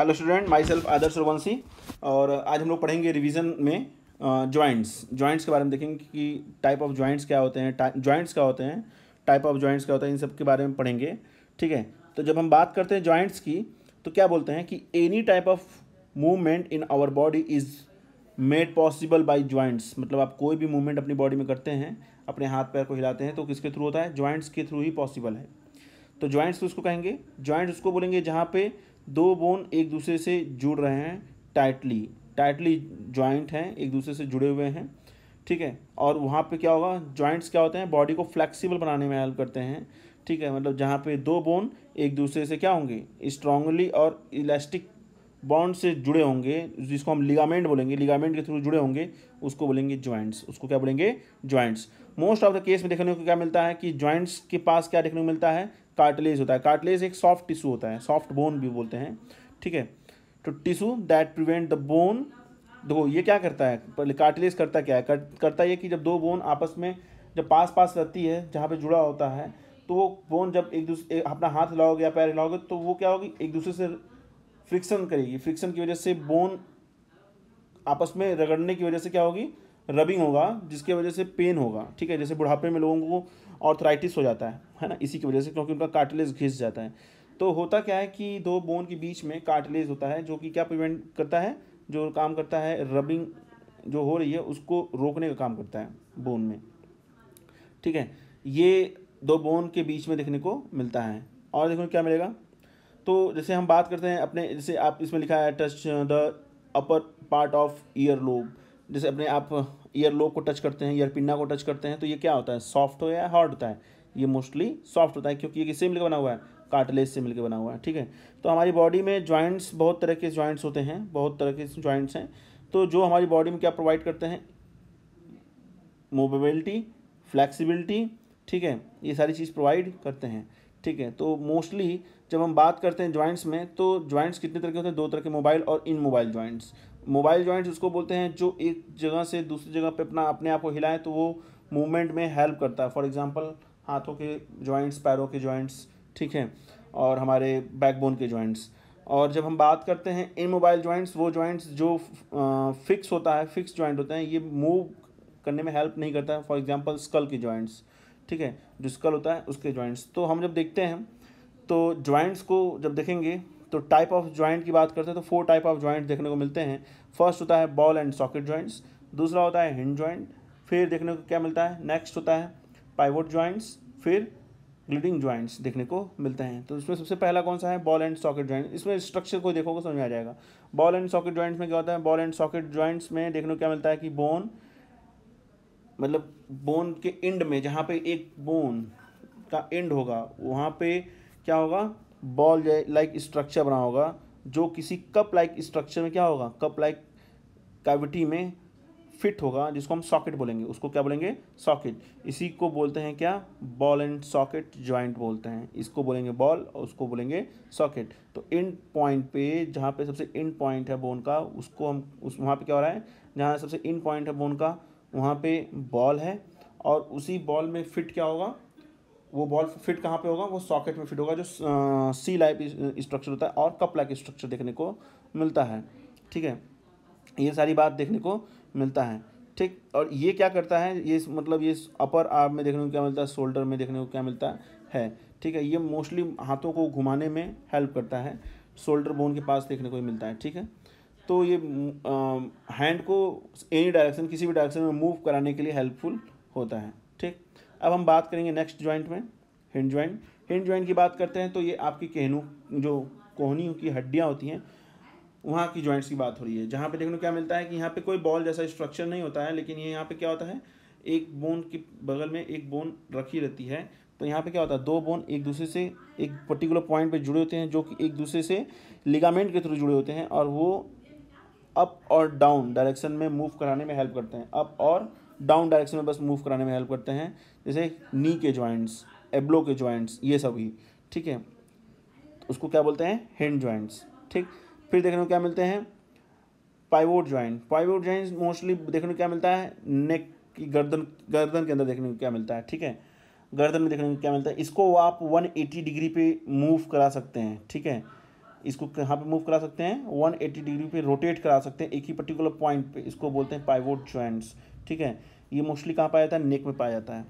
hello student myself Adarsh Raghuvanshi और आज हम लोग पढ़ेंगे रिवीजन में जॉइंट्स जॉइंट्स के बारे में देखेंगे कि टाइप ऑफ जॉइंट्स क्या होते हैं जॉइंट्स क्या होते हैं टाइप ऑफ जॉइंट्स क्या होते हैं इन सब के बारे में पढ़ेंगे ठीक है तो जब हम बात करते हैं जॉइंट्स की तो क्या बोलते हैं कि any type of movement in our body is made possible by joints मतलब आप कोई भी मूवमेंट अपनी बॉडी में करते हैं अपने हाथ पैर को हिलाते हैं तो किसके थ्रू होता है जॉइंट्स के थ्रू ही पॉसिबल है तो जॉइंट्स उसको कहेंगे जॉइंट्स उसको बोलेंगे जहाँ पे दो बोन एक दूसरे से जुड़ रहे हैं टाइटली टाइटली ज्वाइंट हैं एक दूसरे से जुड़े हुए हैं ठीक है और वहाँ पे क्या होगा जॉइंट्स क्या होते हैं बॉडी को फ्लेक्सिबल बनाने में हेल्प करते हैं ठीक है मतलब जहाँ पे दो बोन एक दूसरे से क्या होंगे स्ट्रांगली और इलास्टिक बॉन्ड से जुड़े होंगे जिसको हम लिगामेंट बोलेंगे लिगामेंट के थ्रू जुड़े होंगे उसको बोलेंगे ज्वाइंट्स उसको क्या बोलेंगे joints most of the case में देखने को क्या मिलता है कि ज्वाइंट्स के पास क्या देखने को मिलता है कार्टिलेज होता है कार्टिलेज एक सॉफ्ट टिश्यू होता है सॉफ्ट बोन भी बोलते हैं ठीक है तो tissue that prevent the bone देखो ये क्या करता है पहले कार्टिलेज करता क्या है कर, करता ये कि जब दो बोन आपस में जब पास पास रहती है जहाँ पे जुड़ा होता है तो वो बोन जब एक दूसरे अपना हाथ लाओगे या पैर लाओगे तो वो क्या होगी एक दूसरे से फ्रिक्शन करेगी फ्रिक्शन की वजह से बोन आपस में रगड़ने की वजह से क्या होगी रबिंग होगा जिसकी वजह से पेन होगा ठीक है जैसे बुढ़ापे में लोगों को ऑर्थराइटिस हो जाता है है ना इसी की वजह से क्योंकि उनका कार्टिलेज घिस जाता है तो होता क्या है कि दो बोन के बीच में कार्टिलेज होता है जो कि क्या प्रिवेंट करता है जो काम करता है रबिंग जो हो रही है उसको रोकने का काम करता है बोन में ठीक है ये दो बोन के बीच में देखने को मिलता है और देखो क्या मिलेगा तो जैसे हम बात करते हैं अपने जैसे आप इसमें लिखा है touch the upper part of ear lobe जैसे अपने आप ईयर लोब को टच करते हैं ईयर पिन्ना को टच करते हैं तो ये क्या होता है सॉफ्ट हो या हार्ड होता है ये मोस्टली सॉफ्ट होता है क्योंकि ये किससे मिलकर बना हुआ है कार्टलेज से मिलकर बना हुआ है ठीक है तो हमारी बॉडी में जॉइंट्स बहुत तरह के जॉइंट्स होते हैं बहुत तरह के जॉइंट्स हैं तो जो हमारी बॉडी में क्या प्रोवाइड करते हैं मोबिलिटी फ्लैक्सीबिलिटी ठीक है ये सारी चीज़ प्रोवाइड करते हैं ठीक है तो मोस्टली जब हम बात करते हैं जॉइंट्स में तो जॉइंट्स कितने तरह के होते हैं दो तरह के मोबाइल और immobile joints mobile joints इसको बोलते हैं जो एक जगह से दूसरी जगह पे अपना अपने आप को हिलाएं तो वो मूवमेंट में हेल्प करता है फॉर एग्जांपल हाथों के जॉइंट्स पैरों के जॉइंट्स ठीक है और हमारे बैकबोन के जॉइंट्स और जब हम बात करते हैं इन मोबाइल जॉइंट्स वो जॉइंट्स जो फिक्स होता है फिक्स जॉइंट होते हैं ये मूव करने में हेल्प नहीं करता है फॉर एग्जाम्पल स्कल के जॉइंट्स ठीक है जो स्कल होता है उसके जॉइंट्स तो हम जब देखते हैं तो जॉइंट्स को जब देखेंगे तो टाइप ऑफ ज्वाइंट की बात करते हैं तो फोर टाइप ऑफ ज्वाइंट देखने को मिलते हैं फर्स्ट होता है बॉल एंड सॉकेट ज्वाइंट्स दूसरा होता है हिंड ज्वाइंट फिर देखने को क्या मिलता है नेक्स्ट होता है पाइवोट ज्वाइंट्स फिर ग्लिडिंग ज्वाइंट्स देखने को मिलते हैं तो इसमें सबसे पहला कौन सा है बॉल एंड सॉकेट ज्वाइंट इसमें स्ट्रक्चर को देखोगे समझ में आ जाएगा बॉल एंड सॉकेट जॉइंट्स में क्या होता है बॉल एंड सॉकेट ज्वाइंट्स में देखने को क्या मिलता है कि बोन मतलब बोन के एंड में जहाँ पे एक बोन का एंड होगा वहाँ पे क्या होगा बॉल लाइक स्ट्रक्चर बना होगा जो किसी कप लाइक स्ट्रक्चर में क्या होगा कप लाइक कैविटी में फिट होगा जिसको हम सॉकेट बोलेंगे उसको क्या बोलेंगे सॉकेट इसी को बोलते हैं क्या बॉल एंड सॉकेट ज्वाइंट बोलते हैं इसको बोलेंगे बॉल और उसको बोलेंगे सॉकेट तो एंड पॉइंट पे जहाँ पे सबसे एंड पॉइंट है बोन का उसको हम उस वहाँ पे क्या हो रहा है जहाँ सबसे एंड पॉइंट है बोन का वहाँ पे बॉल है और उसी बॉल में फिट क्या होगा वो बॉल फिट कहाँ पे होगा वो सॉकेट में फिट होगा जो सी लाइप स्ट्रक्चर होता है और कप लाइक स्ट्रक्चर देखने को मिलता है ठीक है ये सारी बात देखने को मिलता है ठीक और ये क्या करता है ये मतलब ये अपर आर्म में देखने को क्या मिलता है शोल्डर में देखने को क्या मिलता है ठीक है ये मोस्टली हाथों को घुमाने में हेल्प करता है शोल्डर बोन के पास देखने को मिलता है ठीक है तो ये हैंड को एनी डायरेक्शन किसी भी डायरेक्शन में मूव कराने के लिए हेल्पफुल होता है ठीक अब हम बात करेंगे नेक्स्ट ज्वाइंट में हिंड ज्वाइंट हिंड ज्वाइंट की बात करते हैं तो ये आपकी कहनू जो कोहनी की हड्डियाँ होती हैं वहाँ की जॉइंट्स की बात हो रही है जहाँ पे देखने को क्या मिलता है कि यहाँ पे कोई बॉल जैसा स्ट्रक्चर नहीं होता है लेकिन ये यहाँ पे क्या होता है एक बोन के बगल में एक बोन रखी रहती है तो यहाँ पे क्या होता है दो बोन एक दूसरे से एक पर्टिकुलर पॉइंट पे जुड़े होते हैं जो कि एक दूसरे से लिगामेंट के थ्रू जुड़े होते हैं और वो अप और डाउन डायरेक्शन में मूव कराने में हेल्प करते हैं अप और डाउन डायरेक्शन में बस मूव कराने में हेल्प करते हैं जैसे नी के ज्वाइंट्स एब्लो के ज्वाइंट्स ये सभी ठीक है उसको क्या बोलते हैं हैंड ज्वाइंट्स ठीक फिर देखने को क्या मिलते हैं pivot joint pivot joints mostly देखने को क्या मिलता है नेक की गर्दन गर्दन के अंदर देखने को क्या मिलता है ठीक है गर्दन में देखने को क्या मिलता है इसको आप 180 डिग्री पे मूव करा सकते हैं ठीक है इसको कहाँ पे मूव करा सकते हैं 180 डिग्री पे रोटेट करा सकते हैं एक ही पर्टिकुलर पॉइंट पे इसको बोलते हैं पाइवोट जॉइंट्स ठीक है ये मोस्टली कहाँ पाया जाता है नेक में पाया जाता है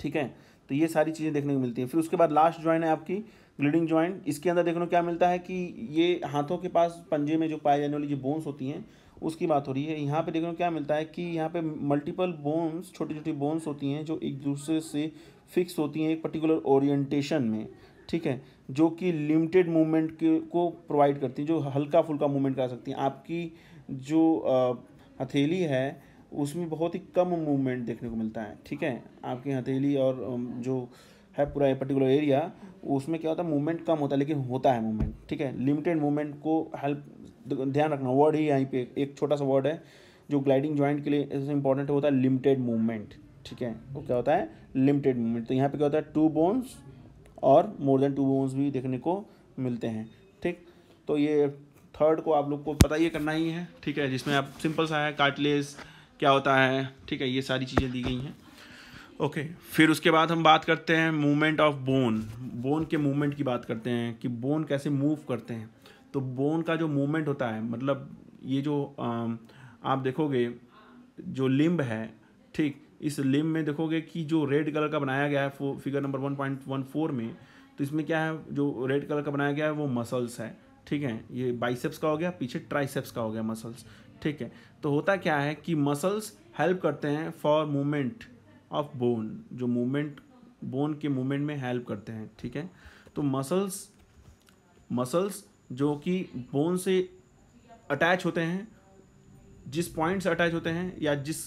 ठीक है तो ये सारी चीज़ें देखने को मिलती हैं फिर उसके बाद लास्ट ज्वाइंट है आपकी ग्लीडिंग ज्वाइंट इसके अंदर देखने को क्या मिलता है कि ये हाथों के पास पंजे में जो पाए जाने वाली जो बोन्स होती हैं उसकी बात हो रही है यहाँ पे देखने को क्या मिलता है कि यहाँ पे मल्टीपल बोन्स छोटी छोटी बोन्स होती हैं जो एक दूसरे से फिक्स होती हैं एक पर्टिकुलर ओरिएंटेशन में ठीक है जो कि लिमिटेड मूवमेंट के को प्रोवाइड करती हैं जो हल्का फुल्का मूवमेंट करा सकती हैं आपकी जो हथेली है उसमें बहुत ही कम मूवमेंट देखने को मिलता है ठीक है आपकी हथेली और जो है पूरा पर्टिकुलर एरिया उसमें क्या होता है मूवमेंट कम होता है लेकिन होता है मूवमेंट ठीक है लिमिटेड मूवमेंट को हेल्प ध्यान रखना वर्ड ही यहीं पे एक छोटा सा वर्ड है जो ग्लाइडिंग ज्वाइंट के लिए इंपॉर्टेंट होता है लिमिटेड मूवमेंट ठीक है वो क्या होता है लिमिटेड मूवमेंट तो यहाँ पे क्या होता है टू बोन्स और मोर देन टू बोन्स भी देखने को मिलते हैं ठीक तो ये थर्ड को आप लोग को पता ही करना ही है ठीक है जिसमें आप सिंपल सा है काटलेस क्या होता है ठीक है ये सारी चीज़ें दी गई हैं ओके okay, फिर उसके बाद हम बात करते हैं मूवमेंट ऑफ बोन बोन के मूवमेंट की बात करते हैं कि बोन कैसे मूव करते हैं तो बोन का जो मूवमेंट होता है मतलब ये जो आप देखोगे जो लिम्ब है ठीक इस लिम्ब में देखोगे कि जो रेड कलर का बनाया गया है figure number one point one four में तो इसमें क्या है जो रेड कलर का बनाया गया है वो मसल्स है ठीक है ये बाइसेप्स का हो गया पीछे ट्राइसेप्स का हो गया मसल्स ठीक है तो होता क्या है कि मसल्स हेल्प करते हैं फॉर मूवमेंट ऑफ बोन जो मूवमेंट बोन के मूवमेंट में हेल्प करते हैं ठीक है तो मसल्स मसल्स जो कि बोन से अटैच होते हैं जिस पॉइंट से अटैच होते हैं या जिस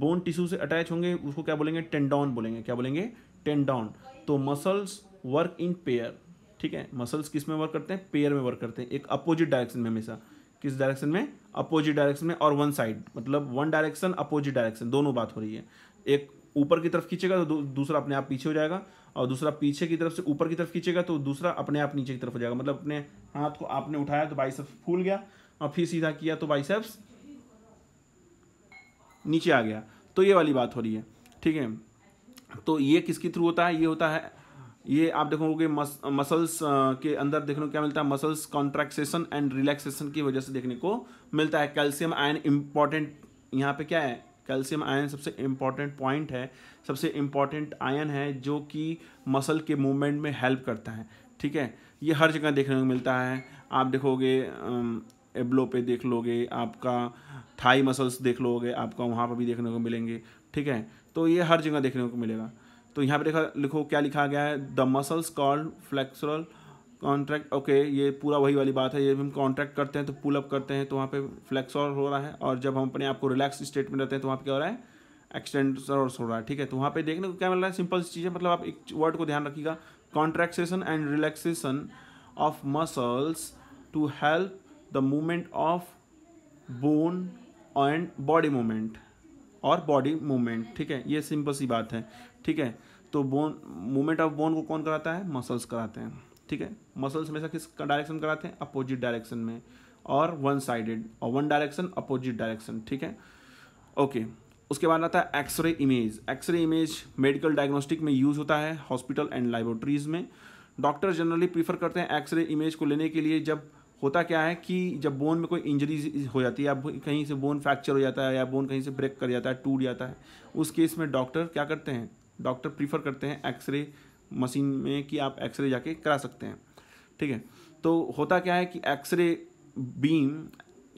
बोन टिश्यू से अटैच होंगे उसको क्या बोलेंगे टेंडॉन बोलेंगे क्या बोलेंगे टेंडॉन तो मसल्स वर्क इन पेयर ठीक है मसल्स किस में वर्क करते हैं पेयर में वर्क करते हैं एक अपोजिट डायरेक्शन में हमेशा किस डायरेक्शन में अपोजिट डायरेक्शन में और वन साइड मतलब वन डायरेक्शन अपोजिट डायरेक्शन दोनों बात हो रही है एक ऊपर की तरफ खींचेगा तो दूसरा अपने आप पीछे हो जाएगा और दूसरा पीछे की तरफ से ऊपर की तरफ खींचेगा तो दूसरा अपने आप नीचे की तरफ हो जाएगा मतलब अपने हाथ को आपने उठाया तो बाइसेप्स फूल गया और फिर सीधा किया तो बाइसेप्स नीचे आ गया तो ये वाली बात हो रही है ठीक है तो ये किसके थ्रू होता है ये होता है ये आप देखोगे मस, मसल्स के अंदर देखने को क्या मिलता है मसल्स कॉन्ट्रैक्सेशन एंड रिलैक्सेशन की वजह से देखने को मिलता है कैल्शियम आयन इम्पॉर्टेंट यहाँ पे क्या है कैल्शियम आयन सबसे इम्पॉर्टेंट पॉइंट है सबसे इम्पॉर्टेंट आयन है जो कि मसल के मूवमेंट में हेल्प करता है ठीक है ये हर जगह देखने को मिलता है आप देखोगे एब्लो पे देख लोगे आपका थाई मसल्स देख लोगे आपका वहाँ पर भी देखने को मिलेंगे ठीक है तो ये हर जगह देखने को मिलेगा तो यहाँ पे देखा लिखो क्या लिखा गया है the muscles called flexural contract okay ये पूरा वही वाली बात है ये हम कॉन्ट्रैक्ट करते हैं तो पुलअप करते हैं तो वहाँ पे फ्लेक्सर हो रहा है और जब हम अपने आप को रिलैक्स स्टेट में रहते हैं तो वहाँ पे क्या हो रहा है एक्सटेंसर हो रहा है ठीक है तो वहाँ पे देखने को क्या मिल रहा है सिंपल सी चीज़ें मतलब आप एक वर्ड को ध्यान रखिएगा contraction and relaxation of muscles to help the movement of bone and body movement और बॉडी मूवमेंट ठीक है ये सिंपल सी बात है ठीक है तो बोन मूवमेंट ऑफ बोन को कौन कराता है मसल्स कराते हैं ठीक है मसल्स हमेशा किस डायरेक्शन कराते हैं अपोजिट डायरेक्शन में और वन साइडेड और वन डायरेक्शन अपोजिट डायरेक्शन ठीक है ओके उसके बाद आता है x-ray image x-ray image medical diagnostic में यूज़ होता है हॉस्पिटल एंड लेबोरेटरीज में डॉक्टर जनरली प्रीफर करते हैं एक्सरे इमेज को लेने के लिए जब होता क्या है कि जब बोन में कोई इंजरी हो जाती है या कहीं से बोन फ्रैक्चर हो जाता है या बोन कहीं से ब्रेक कर जाता है टूट जाता है उस केस में डॉक्टर क्या करते हैं डॉक्टर प्रीफर करते हैं एक्सरे मशीन में कि आप एक्सरे जाके करा सकते हैं ठीक है तो होता क्या है कि एक्सरे बीम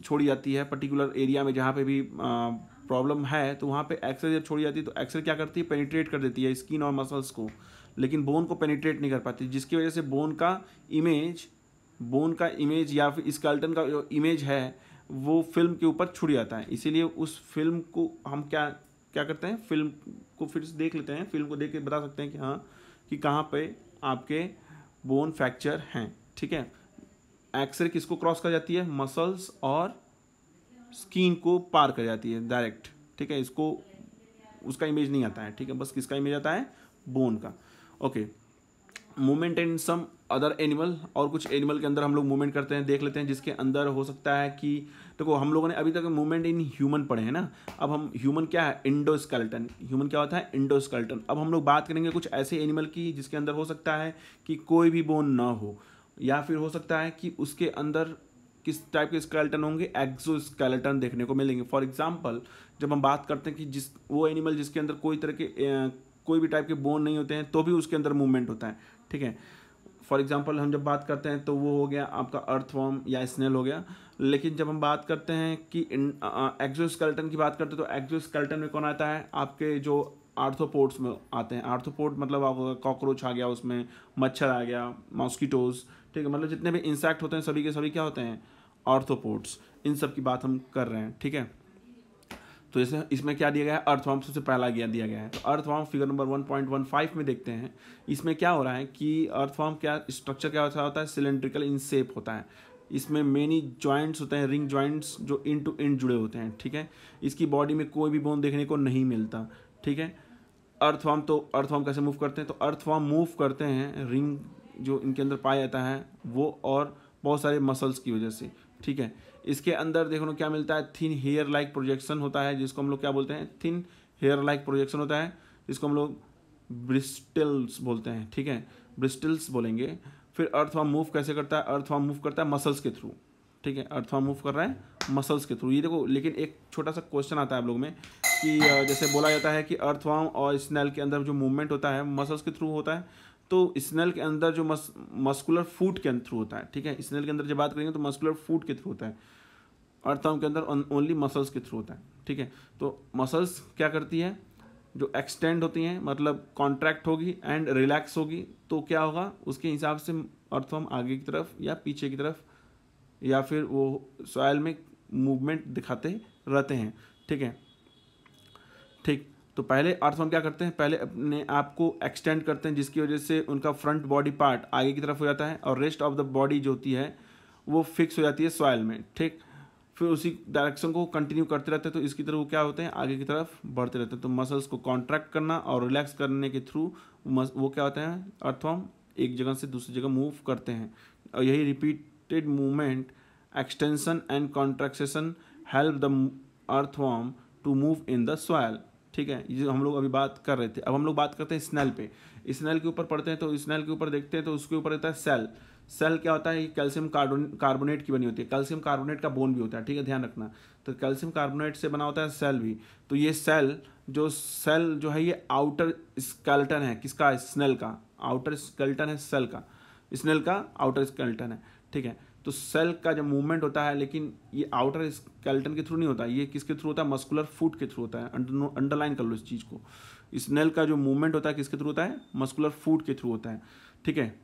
छोड़ी जाती है पर्टिकुलर एरिया में जहाँ पे भी प्रॉब्लम है तो वहाँ पे एक्सरे जब छोड़ी जाती है तो एक्सरे क्या करती है पेनिट्रेट कर देती है स्किन और मसल्स को लेकिन बोन को पेनिट्रेट नहीं कर पाती जिसकी वजह से बोन का इमेज बोन का इमेज या फिर स्कल्टन का जो इमेज है वो फिल्म के ऊपर छुड़ जाता है इसीलिए उस फिल्म को हम क्या क्या करते हैं फिल्म को फिर से देख लेते हैं फिल्म को देख के बता सकते हैं कि हाँ कि कहाँ पे आपके बोन फ्रैक्चर हैं ठीक है एक्सरे किसको क्रॉस कर जाती है मसल्स और स्किन को पार कर जाती है डायरेक्ट ठीक है इसको उसका इमेज नहीं आता है ठीक है बस किसका इमेज आता है बोन का okay moment and some other animal और कुछ एनिमल के अंदर हम लोग मूवमेंट करते हैं देख लेते हैं जिसके अंदर हो सकता है कि देखो तो हम लोगों ने अभी तक मूवमेंट इन ह्यूमन पढ़े हैं ना अब हम ह्यूमन क्या है इंडोस्केलेटन ह्यूमन क्या होता है इंडोस्केलेटन अब हम लोग बात करेंगे कुछ ऐसे एनिमल की जिसके अंदर हो सकता है कि कोई भी बोन ना हो या फिर हो सकता है कि उसके अंदर किस टाइप के स्केलेटन होंगे एक्जो स्केलेटन देखने को मिलेंगे फॉर एग्जाम्पल जब हम बात करते हैं कि जिस वो एनिमल जिसके अंदर कोई तरह के कोई भी टाइप के बोन नहीं होते हैं तो भी उसके अंदर मूवमेंट होता है ठीक है फॉर एग्जांपल हम जब बात करते हैं तो वो हो गया आपका अर्थवॉर्म या स्नेल हो गया लेकिन जब हम बात करते हैं कि एक्जोस्केल्टन की बात करते हैं तो एक्जोस्केल्टन में कौन आता है आपके जो आर्थोपोर्ट्स में आते हैं आर्थोपोर्ट मतलब आप कॉकरोच आ गया उसमें मच्छर आ गया मॉस्किटोज ठीक है मतलब जितने भी इंसेक्ट होते हैं सभी के सभी क्या होते हैं आर्थोपोर्ट्स इन सब की बात हम कर रहे हैं ठीक है तो जैसे इसमें क्या दिया गया है अर्थवॉर्म सबसे पहला ज्ञान दिया गया है तो earthworm figure number one point one five में देखते हैं इसमें क्या हो रहा है कि अर्थवॉर्म क्या स्ट्रक्चर क्या होता है सिलेंड्रिकल इन सेप होता है इसमें मेनी जॉइंट्स होते हैं रिंग जॉइंट्स जो इन टू इंड जुड़े होते हैं ठीक है इसकी बॉडी में कोई भी बोन देखने को नहीं मिलता ठीक है अर्थवॉर्म तो अर्थवॉर्म कैसे मूव करते हैं तो अर्थवॉर्म मूव करते हैं रिंग जो इनके अंदर पाया जाता है वो और बहुत सारे मसल्स की वजह से ठीक है इसके अंदर देख लो क्या मिलता है थिन हेयर लाइक प्रोजेक्शन होता है जिसको हम लोग क्या बोलते हैं थिन हेयर लाइक प्रोजेक्शन होता है जिसको हम लोग ब्रिस्टल्स बोलते हैं ठीक है ब्रिस्टल्स बोलेंगे फिर अर्थवा मूव कैसे करता है अर्थवा मूव करता है मसल्स के थ्रू ठीक है अर्थवा मूव कर रहा है मसल्स के थ्रू ये देखो लेकिन एक छोटा सा क्वेश्चन आता है आप लोग में कि जैसे बोला जाता है कि अर्थवाम और स्नेल के अंदर जो मूवमेंट होता है मसल्स के थ्रू होता है तो स्नेल के अंदर जो मस मस्कुलर फूट के थ्रू होता है ठीक है स्नेल के अंदर जब बात करेंगे तो मस्कुलर फूट के थ्रू होता है अर्थव के अंदर ओनली मसल्स के थ्रू होता है ठीक है तो मसल्स क्या करती है जो एक्सटेंड होती हैं मतलब कॉन्ट्रैक्ट होगी एंड रिलैक्स होगी तो क्या होगा उसके हिसाब से अर्थम आगे की तरफ या पीछे की तरफ या फिर वो सॉयल में मूवमेंट दिखाते रहते हैं ठीक है ठीक तो पहले अर्थवर्म क्या करते हैं पहले अपने आप को एक्सटेंड करते हैं जिसकी वजह से उनका फ्रंट बॉडी पार्ट आगे की तरफ हो जाता है और रेस्ट ऑफ द बॉडी जो होती है वो फिक्स हो जाती है सॉयल में ठीक फिर उसी डायरेक्शन को कंटिन्यू करते रहते हैं तो इसकी तरफ वो क्या होते हैं आगे की तरफ बढ़ते रहते हैं तो मसल्स को कॉन्ट्रैक्ट करना और रिलैक्स करने के थ्रू वो क्या होते हैं अर्थवर्म एक जगह से दूसरी जगह मूव करते हैं और यही repeated movement extension and contraction help the earthworm to move in the soil ठीक है ये जो हम लोग अभी बात कर रहे थे अब हम लोग बात करते हैं स्नेल पे स्नेल के ऊपर पढ़ते हैं तो स्नेल के ऊपर देखते हैं तो उसके ऊपर रहता है सेल सेल क्या होता है कैल्शियम कार्बोनेट की बनी होती है कैल्शियम कार्बोनेट का बोन भी होता है ठीक है ध्यान रखना तो कैल्शियम कार्बोनेट से बना होता है सेल भी तो ये सेल जो सेल जो है ये आउटर स्केल्टन है किसका स्नेल का आउटर स्केल्टन है सेल का स्नेल का आउटर स्केल्टन है ठीक है तो सेल का जब मूवमेंट होता है लेकिन ये आउटर स्केल्टन के थ्रू नहीं होता ये किसके थ्रू होता है मस्कुलर फूट के थ्रू होता है अंडरलाइन कर लो इस चीज़ को स्नेल का जो मूवमेंट होता है किसके थ्रू होता है मस्कुलर फूड के थ्रू होता है ठीक है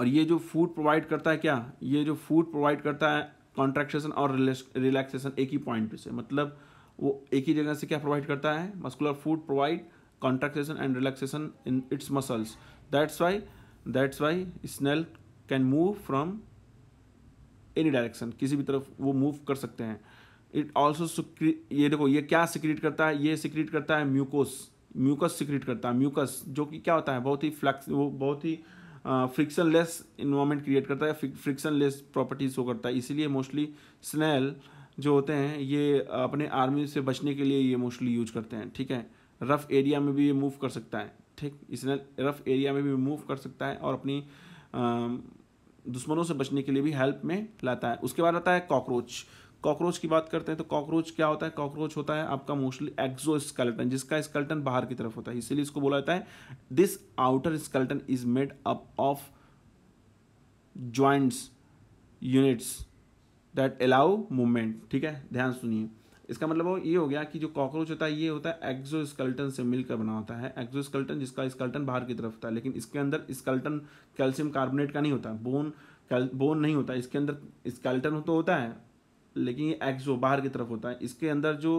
और ये जो फूड प्रोवाइड करता है क्या ये जो फूड प्रोवाइड करता है कॉन्ट्रैक्शन और रिलैक्सेशन एक ही पॉइंट से मतलब वो एक ही जगह से क्या प्रोवाइड करता है muscular foot provide contraction and relaxation in its muscles that's why that's why snail can move from any direction किसी भी तरफ वो मूव कर सकते हैं इट ऑल्सो ये देखो ये क्या सिक्रीट करता है ये सिक्रीट करता है म्यूकोस म्यूकस सिक्रीट करता है म्यूकस जो कि क्या होता है बहुत ही फ्लैक्स वो बहुत ही फ्रिक्शन लेस इन्वामेंट क्रिएट करता है फ्रिक्शन लेस प्रॉपर्टीज वो करता है इसीलिए मोस्टली स्नेल जो होते हैं ये अपने आर्मी से बचने के लिए ये मोस्टली यूज करते हैं ठीक है रफ़ एरिया में भी ये मूव कर सकता है ठीक इसनेल रफ़ एरिया में भी मूव कर सकता है और अपनी दुश्मनों से बचने के लिए भी हेल्प में लाता है उसके बाद आता है कॉकरोच कॉकरोच की बात करते हैं तो कॉकरोच क्या होता है कॉकरोच होता है आपका मोस्टली एक्सो स्कल्टन जिसका स्कल्टन बाहर की तरफ होता है इसीलिए इसको बोला जाता है this outer skeleton is made up of joints units that allow movement ठीक है ध्यान सुनिए इसका मतलब वो ये हो गया कि जो कॉकरोच होता है ये होता है स्कल्टन से मिलकर बना होता है स्कल्टन जिसका स्कल्टन बाहर की तरफ होता है लेकिन इसके अंदर स्कल्टन कैल्शियम कार्बोनेट का नहीं होता बोन बोन नहीं होता इसके अंदर स्कल्टन तो होता है लेकिन ये एक्जो बाहर की तरफ होता है इसके अंदर जो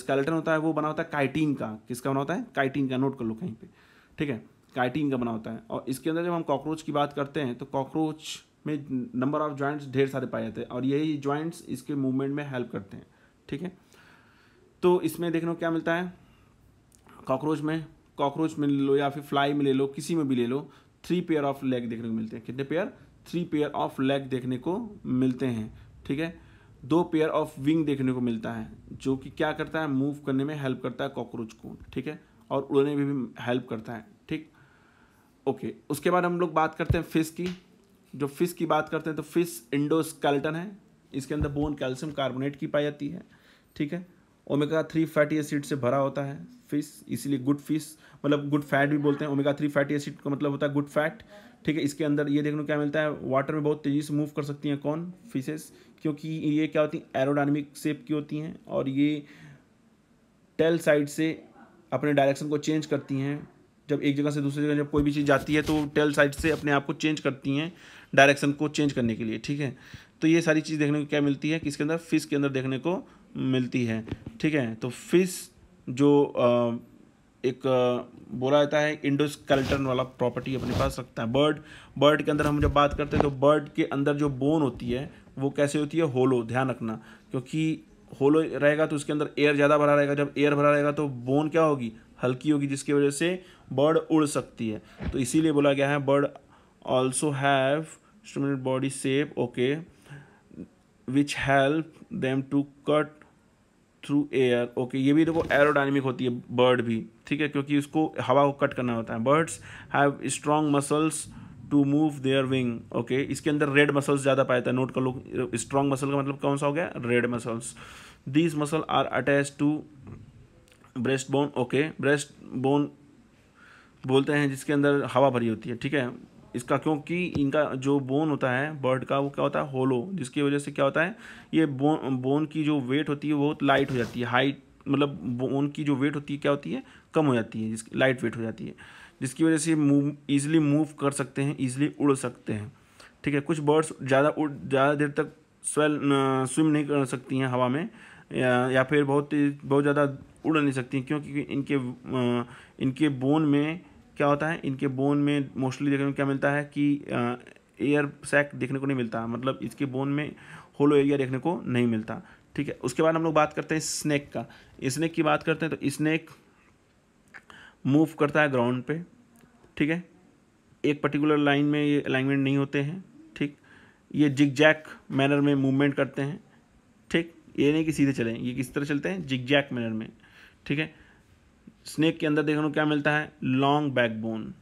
स्कल्टन होता है वो बना होता है काइटीन का किसका बना होता है काइटीन का नोट कर लो कहीं पर ठीक है काइटीन का बना होता है और इसके अंदर जब हम कॉकरोच की बात करते हैं तो कॉकरोच में नंबर ऑफ जॉइंट्स ढेर सारे पाए जाते हैं और यही जॉइंट्स इसके मूवमेंट में हेल्प करते हैं ठीक है तो इसमें देख लो क्या मिलता है कॉकरोच में कॉकरोच में ले लो या फिर फ्लाई में ले लो किसी में भी ले लो थ्री पेयर ऑफ लेग देखने को मिलते हैं कितने pair three pair of leg देखने को मिलते हैं ठीक है दो पेयर ऑफ विंग देखने को मिलता है जो कि क्या करता है मूव करने में हेल्प करता है कॉकरोच को ठीक है और उड़ने में भी हेल्प करता है ठीक ओके उसके बाद हम लोग बात करते हैं फिश की जो फिश की बात करते हैं तो फिश इंडोस्केलेटन है इसके अंदर बोन कैल्शियम कार्बोनेट की पाई जाती है ठीक है ओमेगा थ्री फैटी एसिड से भरा होता है फिश इसीलिए गुड फिश मतलब गुड फैट भी बोलते हैं ओमेगा थ्री फैटी एसिड का मतलब होता है गुड फैट ठीक है इसके अंदर ये देखने को क्या मिलता है वाटर में बहुत तेज़ी से मूव कर सकती हैं कौन फिशेस क्योंकि ये क्या होती हैं एरोडाइनमिक शेप की होती हैं और ये टेल साइड से अपने डायरेक्शन को चेंज करती हैं जब एक जगह से दूसरी जगह जब कोई भी चीज़ जाती है तो टेल साइड से अपने आप को चेंज करती हैं डायरेक्शन को चेंज करने के लिए ठीक है तो ये सारी चीज़ देखने को क्या मिलती है कि इसके अंदर फिश के अंदर देखने को मिलती है ठीक है तो फिश जो एक बोला जाता है इंडोस्केल्टन वाला प्रॉपर्टी अपने पास रखता है बर्ड बर्ड के अंदर हम जब बात करते हैं तो बर्ड के अंदर जो बोन होती है वो कैसे होती है होलो ध्यान रखना क्योंकि होलो रहेगा तो उसके अंदर एयर ज़्यादा भरा रहेगा जब एयर भरा रहेगा तो बोन क्या होगी हल्की होगी जिसकी वजह से बर्ड उड़ सकती है तो इसीलिए बोला गया है bird also have body shape okay which help them to cut through air okay ये भी देखो एरोडाइनमिक होती है बर्ड भी ठीक है क्योंकि उसको हवा को कट करना होता है birds have strong muscles to move their wing okay इसके अंदर रेड मसल्स ज़्यादा पाया है नोट कर लो स्ट्रॉन्ग मसल का मतलब कौन सा हो गया red muscles these muscle are attach to breast bone okay breast bone बोलते हैं जिसके अंदर हवा भरी होती है ठीक है इसका क्योंकि इनका जो बोन होता है बर्ड का वो क्या होता है होलो जिसकी वजह से क्या होता है ये बोन बोन की जो वेट होती है वो बहुत लाइट हो जाती है हाइट मतलब बोन की जो वेट होती है क्या होती है कम हो जाती है जिसकी लाइट वेट हो जाती है जिसकी वजह से मूव ईजिली मूव कर सकते हैं ईजिली उड़ सकते हैं ठीक है कुछ बर्ड्स ज़्यादा उड़ ज़्यादा देर तक स्वेल स्विम नहीं कर सकती हैं हवा में या, या फिर बहुत बहुत ज़्यादा उड़ नहीं सकती क्योंकि इनके इनके बोन में क्या होता है इनके बोन में मोस्टली देखने को क्या मिलता है कि एयर सैक देखने को नहीं मिलता मतलब इसके बोन में होलो एरिया देखने को नहीं मिलता ठीक है उसके बाद हम लोग बात करते हैं स्नैक का स्नैक की बात करते हैं तो स्नैक मूव करता है ग्राउंड पे ठीक है एक पर्टिकुलर लाइन में ये अलाइनमेंट नहीं होते हैं ठीक ये जिग जैक मैनर में मूवमेंट करते हैं ठीक ये नहीं कि सीधे चलें ये किस तरह चलते हैं जिग जैक मैनर में ठीक है स्नेक के अंदर देखने को क्या मिलता है long backbone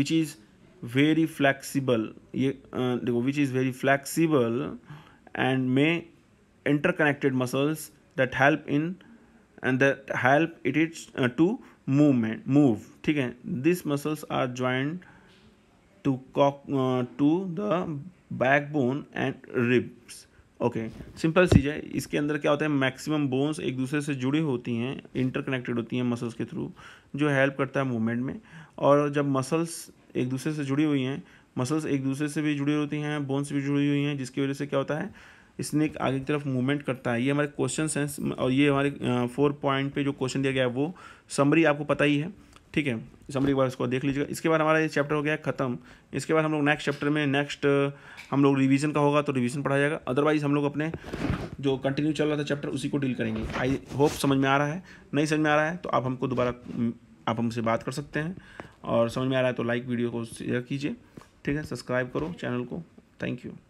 which is very flexible ये देखो which is very flexible and may interconnected muscles that help in and that help it its to movement move ठीक है this muscles are joint to cock to the backbone and ribs okay simple चीज़ है इसके अंदर क्या होता है maximum bones एक दूसरे से जुड़ी होती हैं इंटरकनेक्टेड होती हैं मसल्स के थ्रू जो हेल्प करता है मूवमेंट में और जब मसल्स एक दूसरे से जुड़ी हुई हैं मसल्स एक दूसरे से भी जुड़ी होती हैं बोन्स भी जुड़ी हुई हैं जिसकी वजह से क्या होता है स्नेक आगे की तरफ मूवमेंट करता है ये हमारे क्वेश्चन सेंस और ये हमारे फोर पॉइंट पे जो क्वेश्चन दिया गया है वो समरी आपको पता ही है ठीक है समरी एक बार इसको देख लीजिएगा इसके बाद हमारा ये चैप्टर हो गया खत्म इसके बाद हम लोग नेक्स्ट चैप्टर में नेक्स्ट हम लोग रिवीजन का होगा तो रिवीजन पढ़ा जाएगा अदरवाइज हम लोग अपने जो कंटिन्यू चल रहा था चैप्टर उसी को डील करेंगे आई होप समझ में आ रहा है नहीं समझ में आ रहा है तो आप हमको दोबारा आप हमसे बात कर सकते हैं और समझ में आ रहा है तो लाइक वीडियो को शेयर कीजिए ठीक है सब्सक्राइब करो चैनल को थैंक यू